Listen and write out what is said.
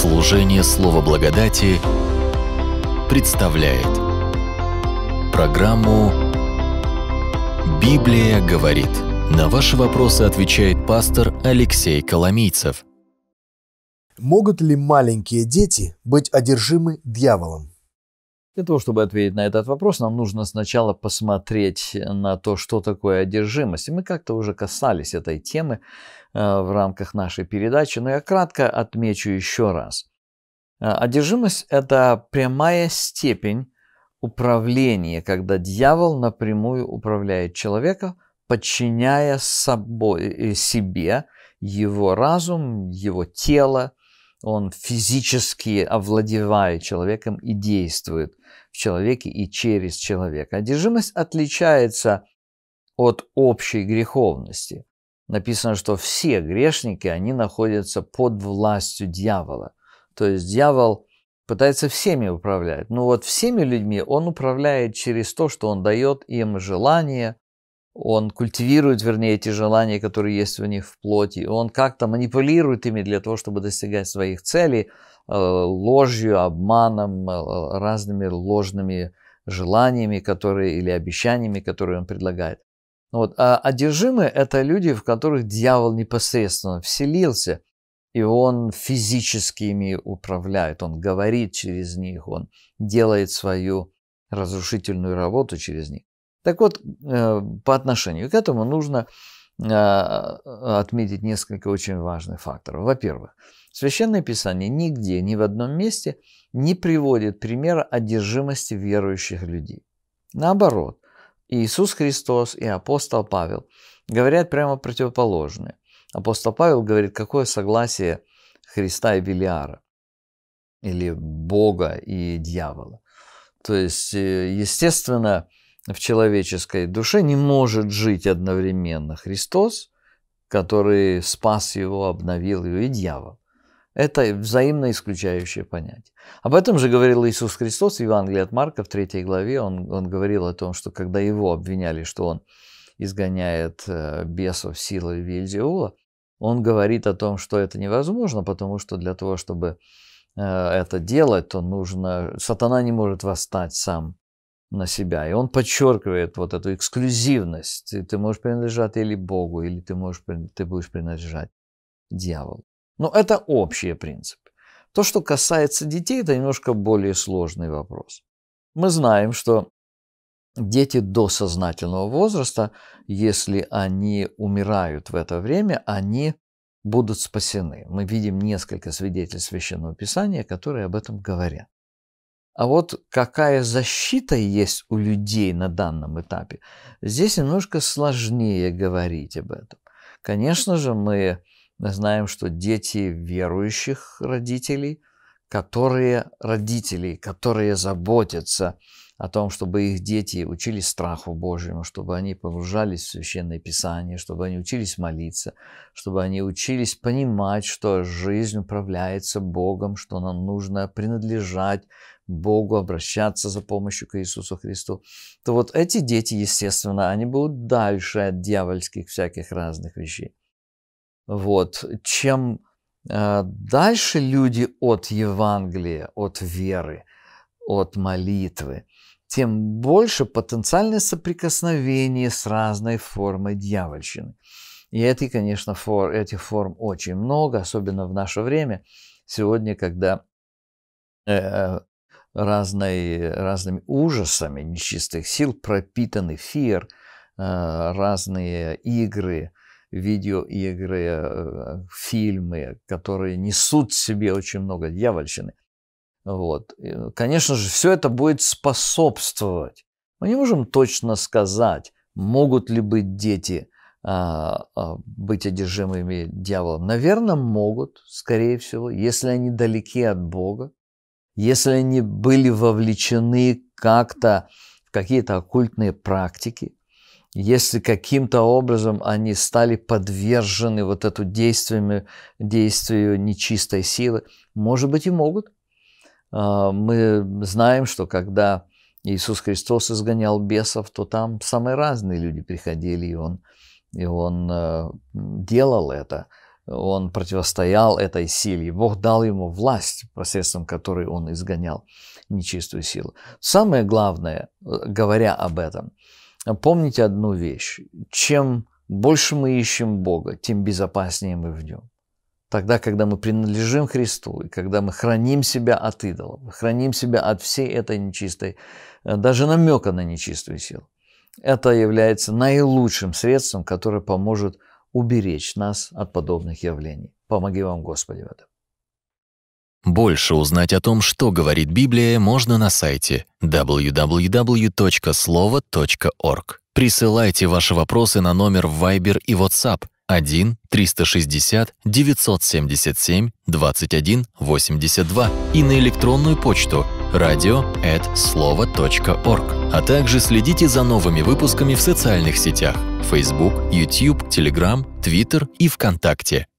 Служение Слова Благодати представляет программу «Библия говорит». На ваши вопросы отвечает пастор Алексей Коломийцев. Могут ли маленькие дети быть одержимы дьяволом? Для того, чтобы ответить на этот вопрос, нам нужно сначала посмотреть на то, что такое одержимость. И мы как-то уже касались этой темы э, в рамках нашей передачи, но я кратко отмечу еще раз. Э, одержимость – это прямая степень управления, когда дьявол напрямую управляет человеком, подчиняя собой, э, себе его разум, его тело, он физически овладевает человеком и действует в человеке и через человека. Одержимость отличается от общей греховности. Написано, что все грешники, они находятся под властью дьявола. То есть дьявол пытается всеми управлять. Но ну вот всеми людьми он управляет через то, что он дает им желание, он культивирует, вернее, эти желания, которые есть у них в плоти, он как-то манипулирует ими для того, чтобы достигать своих целей э, ложью, обманом, э, разными ложными желаниями которые, или обещаниями, которые он предлагает. Вот. А одержимые – это люди, в которых дьявол непосредственно вселился, и он физически ими управляет, он говорит через них, он делает свою разрушительную работу через них. Так вот, э, по отношению к этому нужно э, отметить несколько очень важных факторов. Во-первых, Священное Писание нигде, ни в одном месте не приводит примера одержимости верующих людей. Наоборот, Иисус Христос и апостол Павел говорят прямо противоположное. Апостол Павел говорит, какое согласие Христа и Велиара, или Бога и дьявола. То есть, э, естественно, в человеческой душе не может жить одновременно Христос, который спас его, обновил его, и дьявол. Это взаимно исключающее понятие. Об этом же говорил Иисус Христос в Евангелии от Марка в третьей главе. Он, он говорил о том, что когда его обвиняли, что он изгоняет э, бесов силой Вильзиула, он говорит о том, что это невозможно, потому что для того, чтобы э, это делать, то нужно... Сатана не может восстать сам на себя. И он подчеркивает вот эту эксклюзивность. ты можешь принадлежать или Богу, или ты, можешь, ты будешь принадлежать дьяволу. Но это общий принцип То, что касается детей, это немножко более сложный вопрос. Мы знаем, что дети до сознательного возраста, если они умирают в это время, они будут спасены. Мы видим несколько свидетельств Священного Писания, которые об этом говорят. А вот какая защита есть у людей на данном этапе, здесь немножко сложнее говорить об этом. Конечно же, мы знаем, что дети верующих родителей, которые родители, которые заботятся о том, чтобы их дети учились страху Божьему, чтобы они погружались в Священное Писание, чтобы они учились молиться, чтобы они учились понимать, что жизнь управляется Богом, что нам нужно принадлежать Богу, обращаться за помощью к Иисусу Христу, то вот эти дети, естественно, они будут дальше от дьявольских всяких разных вещей. Вот. Чем э, дальше люди от Евангелия, от веры – от молитвы, тем больше потенциальное соприкосновение с разной формой дьявольщины. И эти, конечно, фор, этих форм очень много, особенно в наше время, сегодня, когда э, э разной, разными ужасами нечистых сил пропитан эфир, э, разные игры, видеоигры, э, э, фильмы, которые несут в себе очень много дьявольщины. Вот. Конечно же, все это будет способствовать. Мы не можем точно сказать, могут ли быть дети а, а, быть одержимыми дьяволом. Наверное, могут, скорее всего, если они далеки от Бога, если они были вовлечены как-то в какие-то оккультные практики, если каким-то образом они стали подвержены вот эту действию, действию нечистой силы, может быть и могут, а, мы знаем, что когда Иисус Христос изгонял бесов, то там самые разные люди приходили, и Он, и он э, делал это. Он противостоял этой силе. Бог дал ему власть, посредством которой он изгонял нечистую силу. Самое главное, э, говоря об этом, помните одну вещь. Чем больше мы ищем Бога, тем безопаснее мы в нем тогда, когда мы принадлежим Христу, и когда мы храним себя от идолов, храним себя от всей этой нечистой, э, даже намека на нечистую силу. Это является наилучшим средством, которое поможет уберечь нас от подобных явлений. Помоги вам, Господи, в этом. Больше узнать о том, что говорит Библия, можно на сайте www.slovo.org. Присылайте ваши вопросы на номер в Viber и WhatsApp 1 360 977 21 82 и на электронную почту радио слово.орг. А также следите за новыми выпусками в социальных сетях Facebook, YouTube, Telegram, Twitter и ВКонтакте.